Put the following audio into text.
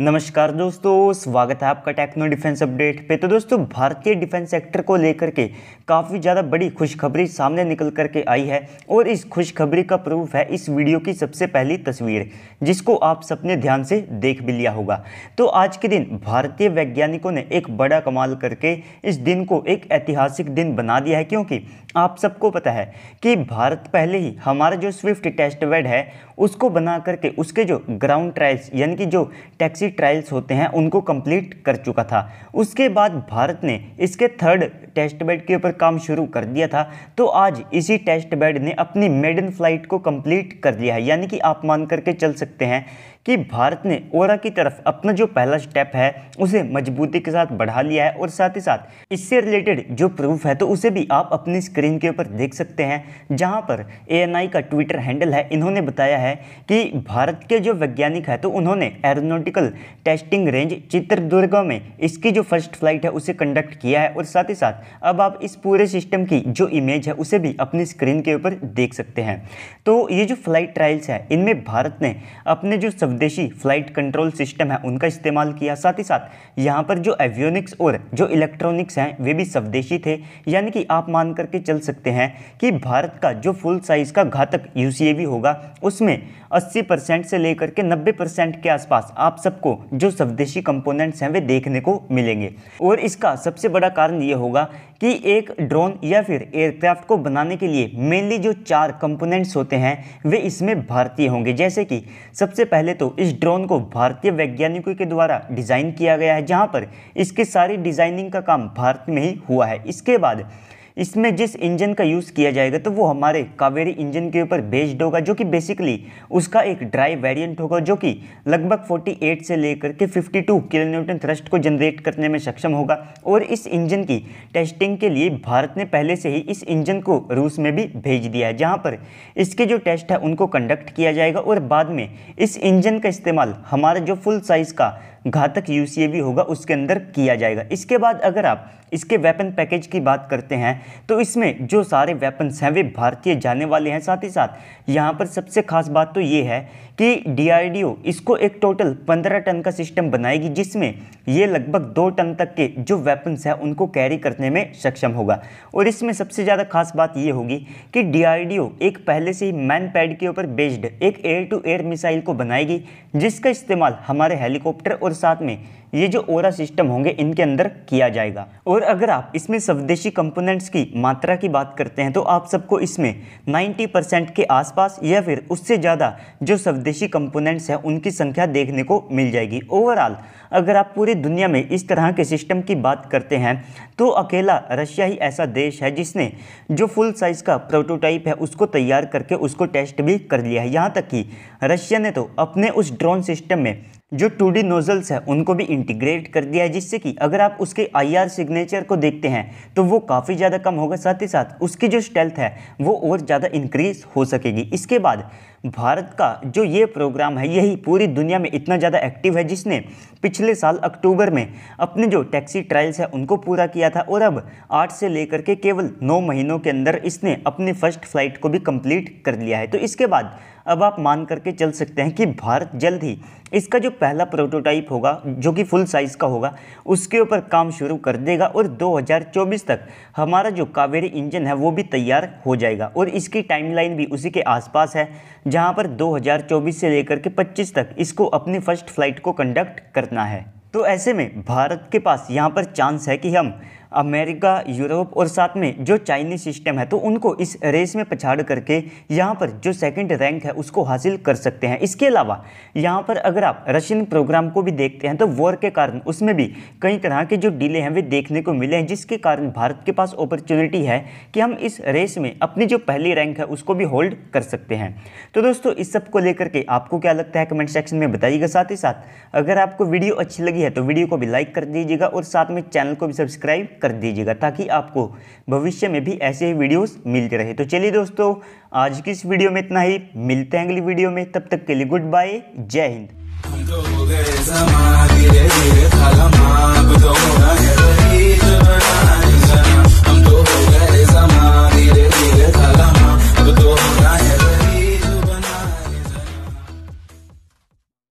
नमस्कार दोस्तों स्वागत है आपका टेक्नो डिफेंस अपडेट पे तो दोस्तों भारतीय डिफेंस सेक्टर को लेकर के काफ़ी ज़्यादा बड़ी खुशखबरी सामने निकल कर के आई है और इस खुशखबरी का प्रूफ है इस वीडियो की सबसे पहली तस्वीर जिसको आप सबने ध्यान से देख भी लिया होगा तो आज के दिन भारतीय वैज्ञानिकों ने एक बड़ा कमाल करके इस दिन को एक ऐतिहासिक दिन बना दिया है क्योंकि आप सबको पता है कि भारत पहले ही हमारा जो स्विफ्ट टेस्ट वेड है उसको बना करके उसके जो ग्राउंड ट्रायल्स यानी कि जो टैक्सी ट्रायल्स होते हैं उनको कंप्लीट कर चुका था उसके बाद भारत ने इसके थर्ड टेस्ट बेड के ऊपर काम शुरू कर दिया था तो आज इसी टेस्ट बेड ने अपनी मेडन फ्लाइट को कंप्लीट कर दिया है यानी कि आप मान करके चल सकते हैं कि भारत ने ओरा की तरफ अपना जो पहला स्टेप है उसे मजबूती के साथ बढ़ा लिया है और साथ ही साथ इससे रिलेटेड जो प्रूफ है तो उसे भी आप अपनी स्क्रीन के ऊपर देख सकते हैं जहां पर ए का ट्विटर हैंडल है इन्होंने बताया है कि भारत के जो वैज्ञानिक है तो उन्होंने एरोनोटिकल टेस्टिंग रेंज चित्रदुर्गा में इसकी जो फर्स्ट फ्लाइट है उसे कंडक्ट किया है और साथ ही साथ अब आप इस पूरे सिस्टम की जो इमेज है उसे भी अपनी स्क्रीन के ऊपर देख सकते हैं तो ये जो फ्लाइट ट्रायल्स है इनमें भारत ने अपने जो स्वदेशी फ्लाइट कंट्रोल सिस्टम है उनका इस्तेमाल किया साथ ही साथ यहाँ पर जो एवियोनिक्स और जो इलेक्ट्रॉनिक्स हैं वे भी स्वदेशी थे यानी कि आप मान करके चल सकते हैं कि भारत का जो फुल साइज़ का घातक यू होगा उसमें 80 परसेंट से लेकर के 90 परसेंट के आसपास आप सबको जो स्वदेशी कंपोनेंट्स हैं वे देखने को मिलेंगे और इसका सबसे बड़ा कारण ये होगा कि एक ड्रोन या फिर एयरक्राफ्ट को बनाने के लिए मेनली जो चार कंपोनेंट्स होते हैं वे इसमें भारतीय होंगे जैसे कि सबसे पहले तो तो इस ड्रोन को भारतीय वैज्ञानिकों के द्वारा डिज़ाइन किया गया है जहां पर इसकी सारी डिज़ाइनिंग का काम भारत में ही हुआ है इसके बाद इसमें जिस इंजन का यूज़ किया जाएगा तो वो हमारे कावेरी इंजन के ऊपर बेस्ड होगा जो कि बेसिकली उसका एक ड्राई वेरिएंट होगा जो कि लगभग 48 से लेकर के 52 टू किलोमीटर थ्रस्ट को जनरेट करने में सक्षम होगा और इस इंजन की टेस्टिंग के लिए भारत ने पहले से ही इस इंजन को रूस में भी भेज दिया है जहाँ पर इसके जो टेस्ट है उनको कंडक्ट किया जाएगा और बाद में इस इंजन का इस्तेमाल हमारा जो फुल साइज़ का घातक यू होगा उसके अंदर किया जाएगा इसके बाद अगर आप इसके वेपन पैकेज की बात करते हैं तो इसमें जो सारे वेपन्स हैं वे भारतीय जाने वाले हैं साथ ही साथ यहाँ पर सबसे खास बात तो ये है कि डी इसको एक टोटल 15 टन का सिस्टम बनाएगी जिसमें ये लगभग दो टन तक के जो वेपन्स हैं उनको कैरी करने में सक्षम होगा और इसमें सबसे ज़्यादा खास बात ये होगी कि डी एक पहले से ही मैन पैड के ऊपर बेस्ड एक एयर टू एयर मिसाइल को बनाएगी जिसका इस्तेमाल हमारे हेलीकॉप्टर और साथ में ये जो ओरा सिस्टम होंगे इनके अंदर किया जाएगा और अगर आप इसमें स्वदेशी कंपोनेंट्स की मात्रा की बात करते हैं तो आप सबको इसमें 90 परसेंट के आसपास या फिर उससे ज़्यादा जो स्वदेशी कंपोनेंट्स हैं उनकी संख्या देखने को मिल जाएगी ओवरऑल अगर आप पूरी दुनिया में इस तरह के सिस्टम की बात करते हैं तो अकेला रशिया ही ऐसा देश है जिसने जो फुल साइज़ का प्रोटोटाइप है उसको तैयार करके उसको टेस्ट भी कर लिया है यहाँ तक कि रशिया ने तो अपने उस ड्रोन सिस्टम में जो टू डी नोजल्स हैं उनको भी इंटीग्रेट कर दिया है जिससे कि अगर आप उसके आईआर सिग्नेचर को देखते हैं तो वो काफ़ी ज़्यादा कम होगा साथ ही साथ उसकी जो स्टेल्थ है वो और ज़्यादा इंक्रीज हो सकेगी इसके बाद भारत का जो ये प्रोग्राम है यही पूरी दुनिया में इतना ज़्यादा एक्टिव है जिसने पिछले साल अक्टूबर में अपने जो टैक्सी ट्रायल्स है उनको पूरा किया था और अब आठ से लेकर के केवल नौ महीनों के अंदर इसने अपनी फर्स्ट फ्लाइट को भी कंप्लीट कर लिया है तो इसके बाद अब आप मान करके चल सकते हैं कि भारत जल्द ही इसका जो पहला प्रोटोटाइप होगा जो कि फुल साइज़ का होगा उसके ऊपर काम शुरू कर देगा और 2024 तक हमारा जो कावेरी इंजन है वो भी तैयार हो जाएगा और इसकी टाइमलाइन भी उसी के आसपास है जहां पर 2024 से लेकर के 25 तक इसको अपनी फर्स्ट फ्लाइट को कंडक्ट करना है तो ऐसे में भारत के पास यहां पर चांस है कि हम अमेरिका यूरोप और साथ में जो चाइनीज सिस्टम है तो उनको इस रेस में पछाड़ करके यहाँ पर जो सेकंड रैंक है उसको हासिल कर सकते हैं इसके अलावा यहाँ पर अगर आप रशियन प्रोग्राम को भी देखते हैं तो वॉर के कारण उसमें भी कई तरह के जो डीले हैं वे देखने को मिले हैं जिसके कारण भारत के पास अपॉर्चुनिटी है कि हम इस रेस में अपनी जो पहली रैंक है उसको भी होल्ड कर सकते हैं तो दोस्तों इस सब को लेकर के आपको क्या लगता है कमेंट सेक्शन में बताइएगा साथ ही साथ अगर आपको वीडियो अच्छी लगी है तो वीडियो को भी लाइक कर दीजिएगा और साथ में चैनल को भी सब्सक्राइब कर दीजिएगा ताकि आपको भविष्य में भी ऐसे ही वीडियोस मिलते रहे तो चलिए दोस्तों आज की इस वीडियो में इतना ही मिलते हैं अगली वीडियो में तब तक के लिए गुड बाय जय हिंद